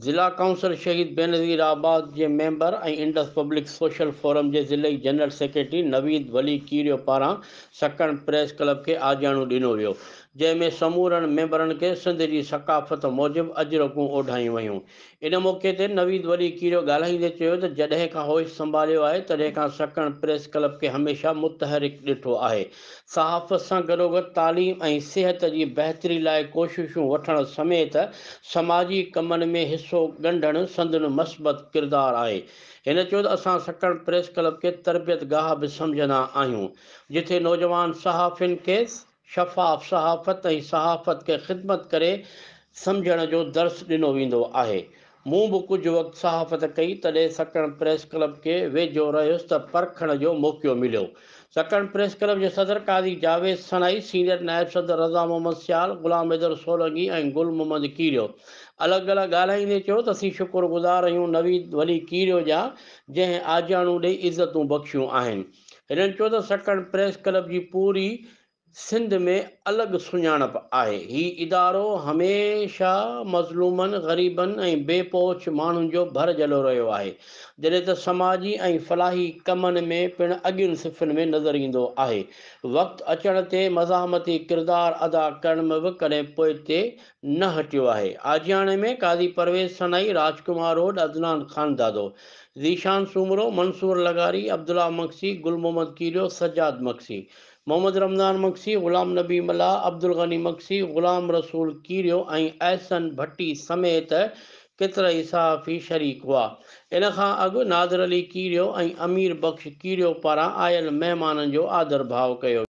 ज़िला काउंसिल शहीद आबाद जे मेंबर ऐं इंडस पब्लिक सोशल फोरम जे ज़िले जनरल सेक्रेटरी नवीद वली कीरियो पारां सकण प्रेस क्लब खे आजाणु ॾिनो वियो જેમે સમુદ્રણ મેમ્બરન કે સંધજી સقافત موجب અજરો કો ઓઢાઈ વયું ઇન મોકકેતે નવીદ વળી કીરો ગલહી દે ચયો તો જડે કા હોશ સંભાળ્યો આએ તે કા સકણ પ્રેસ ક્લબ કે હંમેશા મતહરક દેઠો આએ સાહફસં ગલોગત તાલીમ એ સહેતજી બેહતરી લાય કોશિશુ વઠણ સમૈત સમાજી કમન મે હિસ્સો ગંઢણ સંધન મસબત કિરદાર આએ ઇન ચયો આસા સકણ પ્રેસ ક્લબ કે તરબિયતગાહ સમજના આહ્યું જથે નોજવાન સાહફિન કેસ शफ़ाफ़ सहाफ़त ऐं सहाफ़त खे ख़िदमत करे सम्झण जो दर्स ॾिनो वेंदो आहे मूं बि कुझु वक़्तु सहाफ़त कई तॾहिं सकण प्रेस क्लब खे वेझो रहियुसि त परखण जो मौक़ो मिलियो सकण प्रेस क्लब जे सदर सदरकादी जावेद सनाई सीनियर नायब सदर रज़ा मोहम्मद सियाल गुलाम हैदर सोलंगी ऐं गुल मोहम्मद कीरियो अलॻि अलॻि ॻाल्हाईंदे चयो त असीं शुक्रगुज़ार आहियूं नवीद वली कीरियो जा जंहिं आजाणू ॾेई इज़तूं बख़्शियूं आहिनि हिननि चयो त सकण प्रेस क्लब जी पूरी सिंध में अलॻि सुञाणप आहे हीउ इदारो हमेशह मज़लूमनि ग़रीबनि ऐं बेपोछ माण्हुनि जो भर जलो रहियो आहे जॾहिं त समाजी ऐं फलाही कमनि में पिणु अॻियुनि सिफ़िन में नज़र ईंदो आहे वक़्तु अचण ते मज़ामती किरदारु अदा करण में बि कॾहिं पोइ ते न हटियो आहे आजियाणे में काज़ी परवेज़ सनाई राजकुमार रोड अदनान ख़ान दादो जीशान सूमरो मंसूर लगारी अब्दुला मक्सी गुल मोहम्मद कीरियो सजाद मक्सी मोहम्मद रमज़ान मक्सी ग़ुलाम नबी मला अब्दुल ग़नी मक्सी ग़ुलाम रसूल कीरियो ऐं अहसन भट्टी समेत केतिरा ई सहाफ़ी शरीक हुआ इन खां अॻु नादर अली कीरियो ऐं अमीर बख़्श कीरियो पारां आयल महिमाननि जो आदर भाव कयो